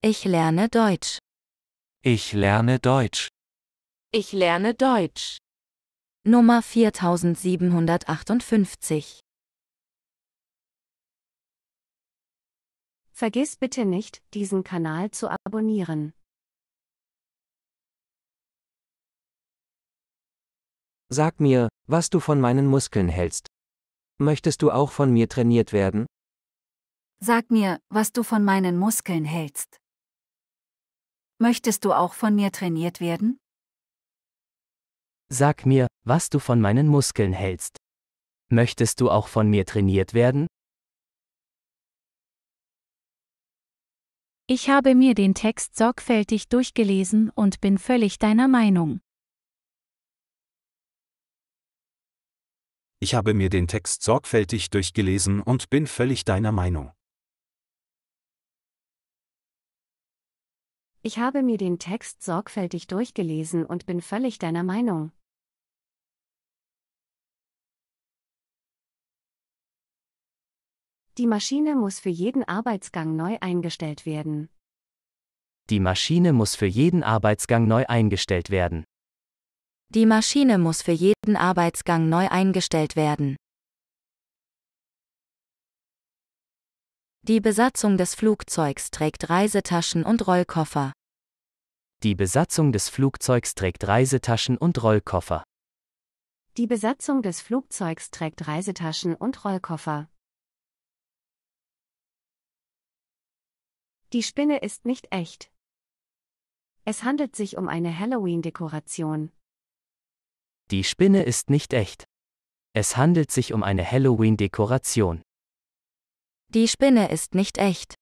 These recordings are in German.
Ich lerne Deutsch. Ich lerne Deutsch. Ich lerne Deutsch. Nummer 4758. Vergiss bitte nicht, diesen Kanal zu abonnieren. Sag mir, was du von meinen Muskeln hältst. Möchtest du auch von mir trainiert werden? Sag mir, was du von meinen Muskeln hältst. Möchtest du auch von mir trainiert werden? Sag mir, was du von meinen Muskeln hältst. Möchtest du auch von mir trainiert werden? Ich habe mir den Text sorgfältig durchgelesen und bin völlig deiner Meinung. Ich habe mir den Text sorgfältig durchgelesen und bin völlig deiner Meinung. Ich habe mir den Text sorgfältig durchgelesen und bin völlig deiner Meinung. Die Maschine muss für jeden Arbeitsgang neu eingestellt werden. Die Maschine muss für jeden Arbeitsgang neu eingestellt werden. Die Maschine muss für jeden Arbeitsgang neu eingestellt werden. Die Besatzung des Flugzeugs trägt Reisetaschen und Rollkoffer. Die Besatzung des Flugzeugs trägt Reisetaschen und Rollkoffer. Die Besatzung des Flugzeugs trägt Reisetaschen und Rollkoffer. Die Spinne ist nicht echt. Es handelt sich um eine Halloween-Dekoration. Die Spinne ist nicht echt. Es handelt sich um eine Halloween-Dekoration. Die Spinne ist nicht echt.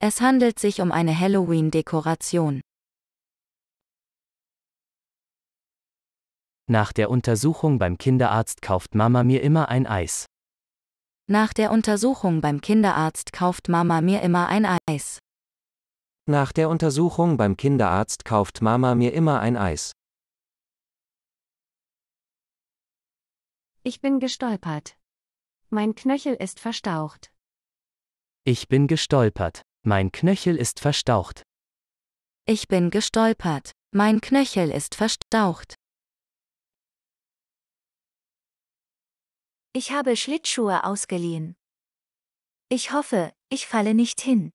Es handelt sich um eine Halloween-Dekoration. Nach der Untersuchung beim Kinderarzt kauft Mama mir immer ein Eis. Nach der Untersuchung beim Kinderarzt kauft Mama mir immer ein Eis. Nach der Untersuchung beim Kinderarzt kauft Mama mir immer ein Eis. Ich bin gestolpert. Mein Knöchel ist verstaucht. Ich bin gestolpert. Mein Knöchel ist verstaucht. Ich bin gestolpert. Mein Knöchel ist verstaucht. Ich habe Schlittschuhe ausgeliehen. Ich hoffe, ich falle nicht hin.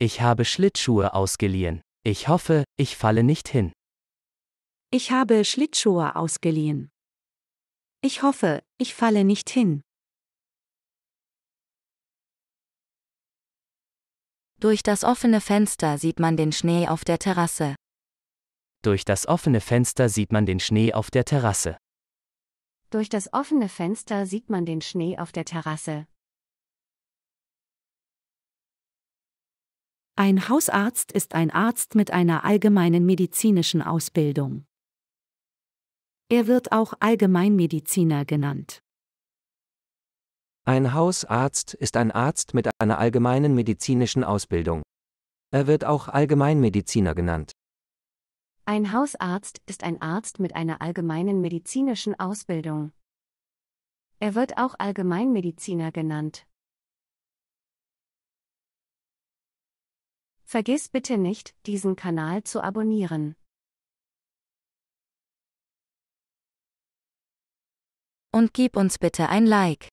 Ich habe Schlittschuhe ausgeliehen. Ich hoffe, ich falle nicht hin. Ich habe Schlittschuhe ausgeliehen. Ich hoffe, ich falle nicht hin. Durch das offene Fenster sieht man den Schnee auf der Terrasse. Durch das offene Fenster sieht man den Schnee auf der Terrasse. Durch das offene Fenster sieht man den Schnee auf der Terrasse. Ein Hausarzt ist ein Arzt mit einer allgemeinen medizinischen Ausbildung. Er wird auch Allgemeinmediziner genannt. Ein Hausarzt ist ein Arzt mit einer allgemeinen medizinischen Ausbildung. Er wird auch Allgemeinmediziner genannt. Ein Hausarzt ist ein Arzt mit einer allgemeinen medizinischen Ausbildung. Er wird auch Allgemeinmediziner genannt. Vergiss bitte nicht, diesen Kanal zu abonnieren. Und gib uns bitte ein Like.